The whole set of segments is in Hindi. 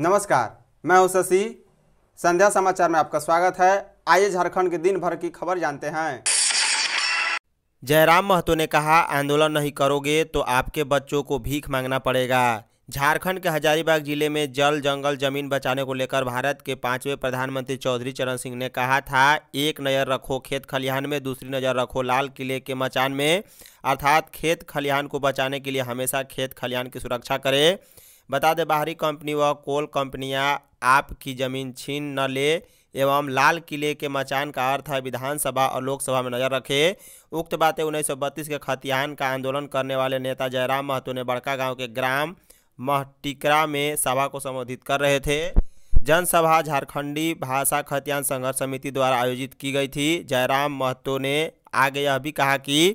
नमस्कार मैं हूं शशि संध्या समाचार में आपका स्वागत है आइए झारखंड के दिन भर की खबर जानते हैं जयराम महतो ने कहा आंदोलन नहीं करोगे तो आपके बच्चों को भीख मांगना पड़ेगा झारखंड के हजारीबाग जिले में जल जंगल जमीन बचाने को लेकर भारत के पांचवें प्रधानमंत्री चौधरी चरण सिंह ने कहा था एक नज़र रखो खेत खलिहान में दूसरी नज़र रखो लाल किले के मचान में अर्थात खेत खलिहान को बचाने के लिए हमेशा खेत खलिहान की सुरक्षा करें बता दें बाहरी कंपनी व कोल कंपनियां आपकी ज़मीन छीन न ले एवं लाल किले के मचान का अर्थ है विधानसभा और लोकसभा में नजर रखे उक्त बातें उन्नीस के खतिहान का आंदोलन करने वाले नेता जयराम महतो ने बड़का गाँव के ग्राम महटिकरा में सभा को संबोधित कर रहे थे जनसभा झारखंडी भाषा खतियान संघर्ष समिति द्वारा आयोजित की गई थी जयराम महतो ने आगे यह भी कहा कि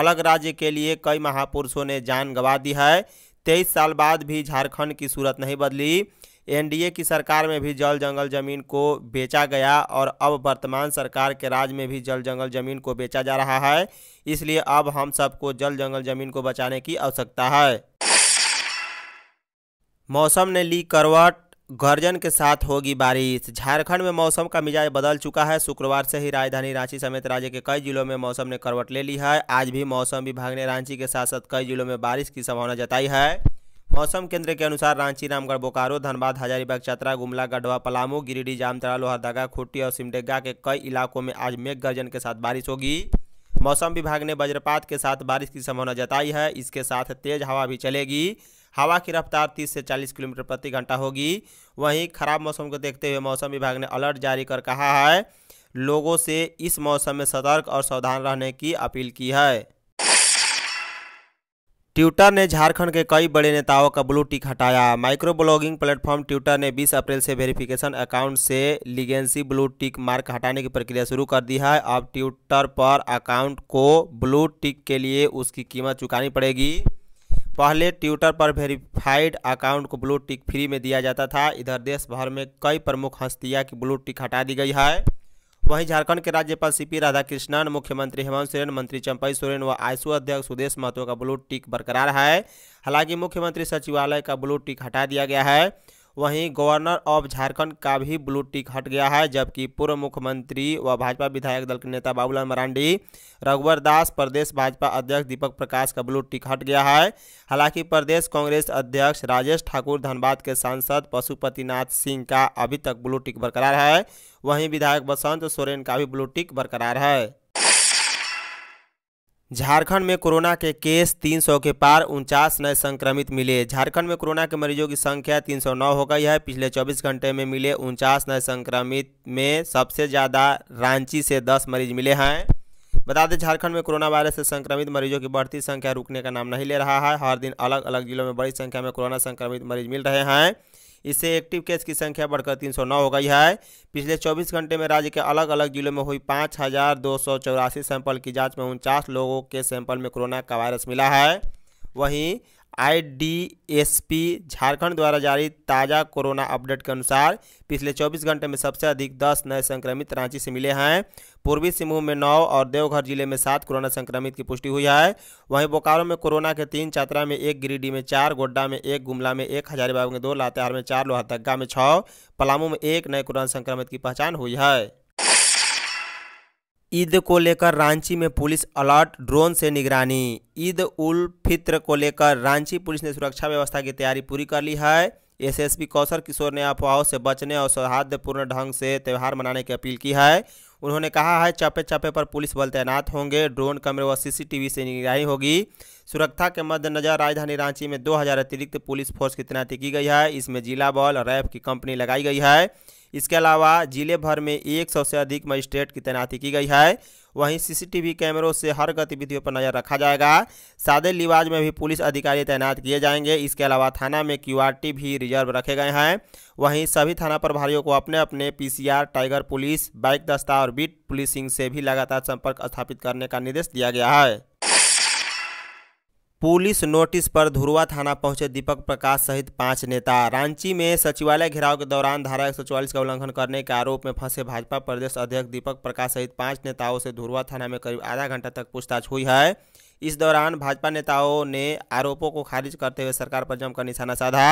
अलग राज्य के लिए कई महापुरुषों ने जान गंवा दी है तेईस साल बाद भी झारखंड की सूरत नहीं बदली एनडीए की सरकार में भी जल जंगल जमीन को बेचा गया और अब वर्तमान सरकार के राज में भी जल जंगल जमीन को बेचा जा रहा है इसलिए अब हम सबको जल जंगल जमीन को बचाने की आवश्यकता है मौसम ने ली करवट गर्जन के साथ होगी बारिश झारखंड में मौसम का मिजाज बदल चुका है शुक्रवार से ही राजधानी रांची समेत राज्य के कई जिलों में मौसम ने करवट ले ली है आज भी मौसम विभाग ने रांची के साथ साथ कई जिलों में बारिश की संभावना जताई है मौसम केंद्र के अनुसार रांची रामगढ़ बोकारो धनबाद हजारीबाग चतरा गुमला गढ़वा पलामू गिरिडीह जामतरा लोहरदगा खुट्टी और सिमडेगा के कई इलाकों में आज मेघ गर्जन के साथ बारिश होगी मौसम विभाग ने वज्रपात के साथ बारिश की संभावना जताई है इसके साथ तेज हवा भी चलेगी हवा की रफ्तार 30 से 40 किलोमीटर प्रति घंटा होगी वहीं खराब मौसम को देखते हुए मौसम विभाग ने अलर्ट जारी कर कहा है लोगों से इस मौसम में सतर्क और सावधान रहने की अपील की है ट्विटर ने झारखंड के कई बड़े नेताओं का ब्लू टिक हटाया माइक्रो ब्लॉगिंग प्लेटफॉर्म ट्विटर ने 20 अप्रैल से वेरिफिकेशन अकाउंट से लीगेंसी ब्लू टिक मार्क हटाने की प्रक्रिया शुरू कर दी है अब ट्विटर पर अकाउंट को ब्लू टिक के लिए उसकी कीमत चुकानी पड़ेगी पहले ट्विटर पर वेरीफाइड अकाउंट को ब्लू टिक फ्री में दिया जाता था इधर देश भर में कई प्रमुख हस्तियाँ की ब्लू टिक हटा दी गई है वहीं झारखंड के राज्यपाल सीपी राधाकृष्णन मुख्यमंत्री हेमंत सोरेन मंत्री चंपई सोरेन व आईसू अध्यक्ष सुदेश महतो का ब्लू टिक बरकरार है हालांकि मुख्यमंत्री सचिवालय का ब्लू टिक हटा दिया गया है वहीं गवर्नर ऑफ झारखंड का भी ब्लू टिक हट गया है जबकि पूर्व मुख्यमंत्री व भाजपा विधायक दल के नेता बाबूलाल मरांडी रघुवर दास प्रदेश भाजपा अध्यक्ष दीपक प्रकाश का ब्लू टिक हट गया है हालांकि प्रदेश कांग्रेस अध्यक्ष राजेश ठाकुर धनबाद के सांसद पशुपतिनाथ सिंह का अभी तक ब्लू टिक बरकरार है वहीं विधायक बसंत सोरेन का भी ब्लू टिक बरकरार है झारखंड में कोरोना के केस 300 के पार उनचास नए संक्रमित मिले झारखंड में कोरोना के मरीजों की संख्या 309 हो गई है पिछले 24 घंटे में मिले उनचास नए संक्रमित में सबसे ज़्यादा रांची से 10 मरीज मिले हैं बता दें झारखंड में कोरोना वायरस से संक्रमित मरीजों की बढ़ती संख्या रुकने का नाम नहीं ले रहा है हर दिन अलग अलग जिलों में बड़ी संख्या में कोरोना संक्रमित मरीज मिल रहे हैं इससे एक्टिव केस की संख्या बढ़कर 309 हो गई है पिछले 24 घंटे में राज्य के अलग अलग जिलों में हुई पाँच सैंपल की जाँच में उनचास लोगों के सैंपल में कोरोना का वायरस मिला है वहीं आईडीएसपी झारखंड द्वारा जारी ताज़ा कोरोना अपडेट के अनुसार पिछले 24 घंटे में सबसे अधिक 10 नए संक्रमित रांची से मिले हैं पूर्वी सिंहभूम में नौ और देवघर जिले में सात कोरोना संक्रमित की पुष्टि हुई है वहीं बोकारो में कोरोना के तीन चतरा में एक गिरिडीह में चार गोड्डा में एक गुमला में एक हजारीबाग में दो लातेहार में चार लोहरदगा में छः पलामू में एक नए कोरोना संक्रमित की पहचान हुई है ईद को लेकर रांची में पुलिस अलर्ट ड्रोन से निगरानी ईद उल फित्र को लेकर रांची पुलिस ने सुरक्षा व्यवस्था की तैयारी पूरी कर ली है एसएसपी कौशल किशोर ने अफवाहों से बचने और सौहार्दपूर्ण ढंग से त्यौहार मनाने की अपील की है उन्होंने कहा है चप्पे चप्पे पर पुलिस बल तैनात होंगे ड्रोन कैमरे व सीसीटीवी से निगरानी होगी सुरक्षा के मद्देनजर राजधानी रांची में 2000 अतिरिक्त पुलिस फोर्स की तैनाती की गई है इसमें जिला बल और रैफ की कंपनी लगाई गई है इसके अलावा जिले भर में 100 से अधिक मजिस्ट्रेट की तैनाती की गई है वहीं सीसीटीवी कैमरों से हर गतिविधियों पर नज़र रखा जाएगा सादे लिवाज में भी पुलिस अधिकारी तैनात किए जाएंगे इसके अलावा थाना में क्यू भी रिजर्व रखे गए हैं वहीं सभी थाना प्रभारियों को अपने अपने पीसीआर टाइगर पुलिस बाइक दस्ता और बीट पुलिसिंग से भी लगातार संपर्क स्थापित करने का निर्देश दिया गया है पुलिस नोटिस पर धुरवा थाना पहुंचे दीपक प्रकाश सहित पांच नेता रांची में सचिवालय घेराव के दौरान धारा एक का उल्लंघन करने के आरोप में फंसे भाजपा प्रदेश अध्यक्ष दीपक प्रकाश सहित पांच नेताओं से धुरवा थाना में करीब आधा घंटा तक पूछताछ हुई है इस दौरान भाजपा नेताओं ने आरोपों को खारिज करते हुए सरकार पर जमकर निशाना साधा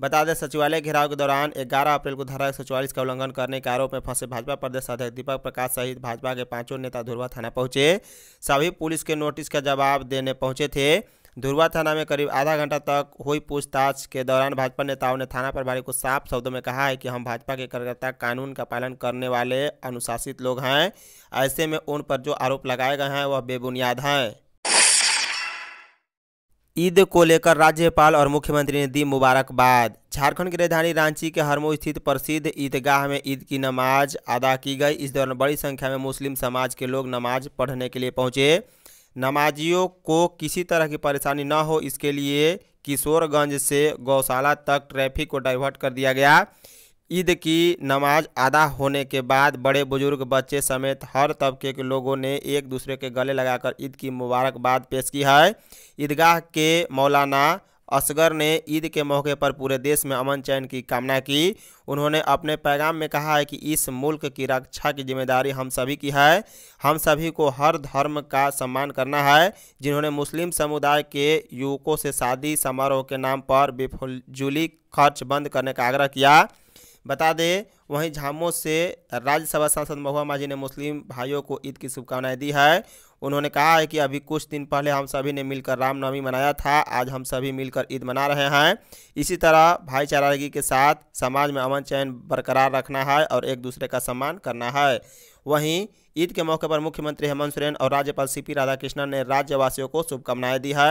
बता दें सचिवालय घेराव के दौरान 11 अप्रैल को धारा एक का उल्लंघन करने के आरोप में फंसे भाजपा प्रदेश अध्यक्ष दीपक प्रकाश सहित भाजपा के पांचों नेता धुरवा थाना पहुंचे सभी पुलिस के नोटिस का जवाब देने पहुंचे थे धुरवा थाना में करीब आधा घंटा तक हुई पूछताछ के दौरान भाजपा नेताओं ने थाना प्रभारी को साफ शब्दों में कहा है कि हम भाजपा के कार्यकर्ता कानून का पालन करने वाले अनुशासित लोग हैं ऐसे में उन पर जो आरोप लगाए गए हैं वह बेबुनियाद हैं ईद को लेकर राज्यपाल और मुख्यमंत्री ने दी मुबारकबाद झारखंड की राजधानी रांची के हरमो स्थित प्रसिद्ध ईदगाह में ईद की नमाज अदा की गई इस दौरान बड़ी संख्या में मुस्लिम समाज के लोग नमाज पढ़ने के लिए पहुंचे नमाजियों को किसी तरह की परेशानी न हो इसके लिए किशोरगंज से गौशाला तक ट्रैफिक को डाइवर्ट कर दिया गया ईद की नमाज अदा होने के बाद बड़े बुजुर्ग बच्चे समेत हर तबके के लोगों ने एक दूसरे के गले लगाकर ईद की मुबारकबाद पेश की है ईदगाह के मौलाना असगर ने ईद के मौके पर पूरे देश में अमन चैन की कामना की उन्होंने अपने पैगाम में कहा है कि इस मुल्क की रक्षा की जिम्मेदारी हम सभी की है हम सभी को हर धर्म का सम्मान करना है जिन्होंने मुस्लिम समुदाय के युवकों से शादी समारोह के नाम पर बेफुलजुली खर्च बंद करने का आग्रह किया बता दें वहीं झामो से राज्यसभा सांसद महुआ माझी ने मुस्लिम भाइयों को ईद की शुभकामनाएं दी है उन्होंने कहा है कि अभी कुछ दिन पहले हम सभी ने मिलकर रामनवमी मनाया था आज हम सभी मिलकर ईद मना रहे हैं इसी तरह भाईचारागी के साथ समाज में अमन चयन बरकरार रखना है और एक दूसरे का सम्मान करना है वहीं ईद के मौके पर मुख्यमंत्री हेमंत सोरेन और राज्यपाल सी पी राधाकृष्णन ने राज्यवासियों को शुभकामनाएं दी है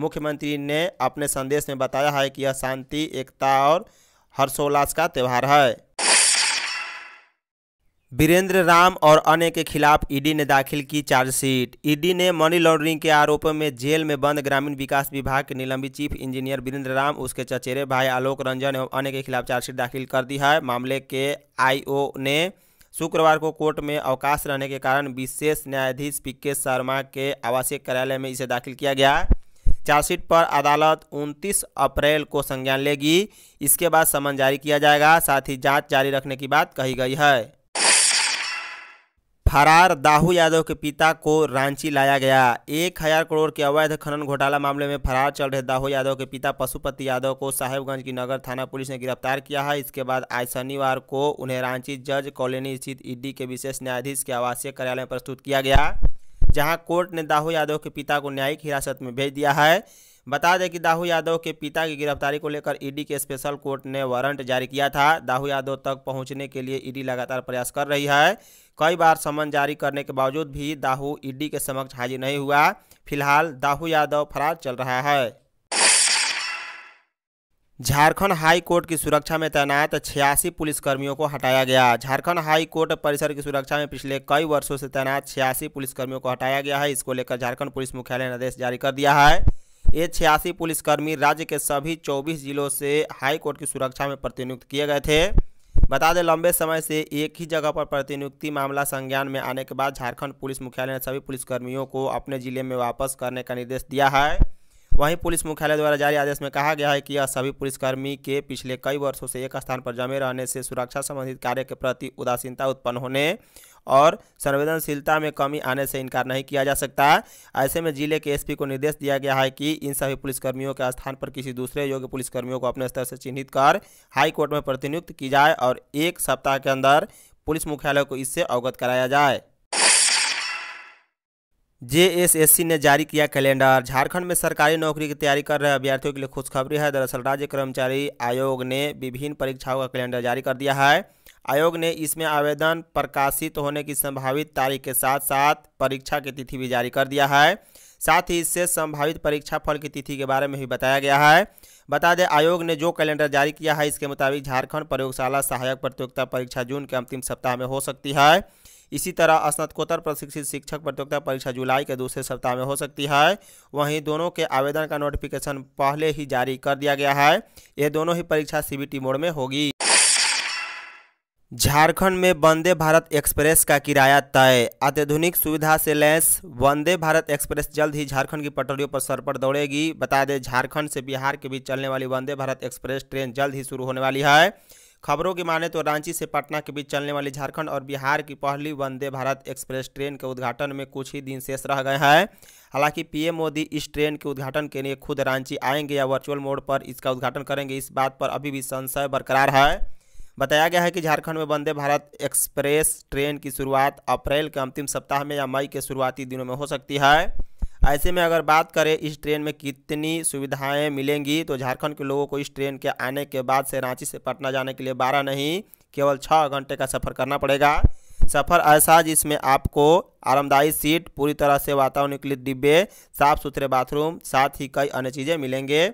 मुख्यमंत्री ने अपने संदेश में बताया है कि यह शांति एकता और हर्षोल्लास का त्यौहार है वीरेंद्र राम और अन्य के खिलाफ ईडी e ने दाखिल की चार्जशीट ईडी e ने मनी लॉन्ड्रिंग के आरोपों में जेल में बंद ग्रामीण विकास विभाग के निलंबित चीफ इंजीनियर वीरेंद्र राम उसके चचेरे भाई आलोक रंजन एवं अन्य के खिलाफ चार्जशीट दाखिल कर दी है मामले के आईओ ने शुक्रवार को कोर्ट में अवकाश रहने के कारण विशेष न्यायाधीश पी के शर्मा के आवासीय कार्यालय में इसे दाखिल किया गया चार्जशीट पर अदालत 29 अप्रैल को संज्ञान लेगी इसके बाद समन जारी किया जाएगा साथ ही जांच जारी रखने की बात कही गई है फरार दाहू यादव के पिता को रांची लाया गया एक हजार करोड़ के अवैध खनन घोटाला मामले में फरार चल रहे दाहू यादव के पिता पशुपति यादव को साहेबगंज की नगर थाना पुलिस ने गिरफ्तार किया है इसके बाद आज शनिवार को उन्हें रांची जज कॉलोनी स्थित ईडी के विशेष न्यायाधीश के आवासीय कार्यालय में प्रस्तुत किया गया जहां कोर्ट ने दाहू यादव के पिता को न्यायिक हिरासत में भेज दिया है बता दें कि दाहू यादव के पिता की गिरफ्तारी को लेकर ईडी के स्पेशल कोर्ट ने वारंट जारी किया था दाहू यादव तक पहुंचने के लिए ईडी लगातार प्रयास कर रही है कई बार समन जारी करने के बावजूद भी दाहू ईडी के समक्ष हाजिर नहीं हुआ फिलहाल दाहू यादव फरार चल रहा है झारखंड हाई कोर्ट की सुरक्षा में तैनात छियासी पुलिसकर्मियों को हटाया गया झारखंड हाई कोर्ट परिसर की सुरक्षा में पिछले कई वर्षों से तैनात छियासी पुलिसकर्मियों को हटाया गया है इसको लेकर झारखंड पुलिस मुख्यालय ने आदेश जारी कर दिया है ये छियासी पुलिसकर्मी राज्य के सभी चौबीस जिलों से हाई कोर्ट की सुरक्षा में प्रतिनियुक्त किए गए थे बता दें लंबे समय से एक ही जगह पर प्रतिनियुक्ति मामला संज्ञान में आने के बाद झारखंड पुलिस मुख्यालय ने सभी पुलिसकर्मियों को अपने जिले में वापस करने का निर्देश दिया है वहीं पुलिस मुख्यालय द्वारा जारी आदेश में कहा गया है कि यह सभी पुलिसकर्मी के पिछले कई वर्षों से एक स्थान पर जमे रहने से सुरक्षा संबंधित कार्य के प्रति उदासीनता उत्पन्न होने और संवेदनशीलता में कमी आने से इनकार नहीं किया जा सकता ऐसे में जिले के एसपी को निर्देश दिया गया है कि इन सभी पुलिसकर्मियों के स्थान पर किसी दूसरे योग्य पुलिसकर्मियों को अपने स्तर से चिन्हित कर हाईकोर्ट में प्रतिनियुक्त की जाए और एक सप्ताह के अंदर पुलिस मुख्यालय को इससे अवगत कराया जाए जेएसएससी ने जारी किया कैलेंडर झारखंड में सरकारी नौकरी की तैयारी कर रहे अभ्यर्थियों के लिए खुशखबरी है दरअसल राज्य कर्मचारी आयोग ने विभिन्न परीक्षाओं का कैलेंडर जारी कर दिया है आयोग ने इसमें आवेदन प्रकाशित होने की संभावित तारीख के साथ साथ परीक्षा की तिथि भी जारी कर दिया है साथ ही इससे संभावित परीक्षा फल की तिथि के बारे में भी बताया गया है बता दें आयोग ने जो कैलेंडर जारी किया है इसके मुताबिक झारखंड प्रयोगशाला सहायक प्रतियोगिता परीक्षा जून के अंतिम सप्ताह में हो सकती है इसी तरह स्नातकोत्तर प्रशिक्षित शिक्षक प्रतियोगिता परीक्षा जुलाई के दूसरे सप्ताह में हो सकती है वहीं दोनों के आवेदन का नोटिफिकेशन पहले ही जारी कर दिया गया है ये दोनों ही परीक्षा सीबीटी मोड में होगी झारखंड में वंदे भारत एक्सप्रेस का किराया तय अत्याधुनिक सुविधा से लैस वंदे भारत एक्सप्रेस जल्द ही झारखंड की पटरियों पर सर पर दौड़ेगी बता दें झारखंड से बिहार के बीच चलने वाली वंदे भारत एक्सप्रेस ट्रेन जल्द ही शुरू होने वाली है खबरों की माने तो रांची से पटना के बीच चलने वाली झारखंड और बिहार की पहली वंदे भारत एक्सप्रेस ट्रेन के उद्घाटन में कुछ ही दिन शेष रह गए हैं हालांकि पीएम मोदी इस ट्रेन के उद्घाटन के लिए खुद रांची आएंगे या वर्चुअल मोड पर इसका उद्घाटन करेंगे इस बात पर अभी भी संशय बरकरार है बताया गया है कि झारखंड में वंदे भारत एक्सप्रेस ट्रेन की शुरुआत अप्रैल के अंतिम सप्ताह में या मई के शुरुआती दिनों में हो सकती है ऐसे में अगर बात करें इस ट्रेन में कितनी सुविधाएं मिलेंगी तो झारखंड के लोगों को इस ट्रेन के आने के बाद से रांची से पटना जाने के लिए बारह नहीं केवल छः घंटे का सफ़र करना पड़ेगा सफ़र ऐसा जिसमें आपको आरामदायी सीट पूरी तरह से वातावरण के लिए डिब्बे साफ़ सुथरे बाथरूम साथ ही कई अन्य चीज़ें मिलेंगे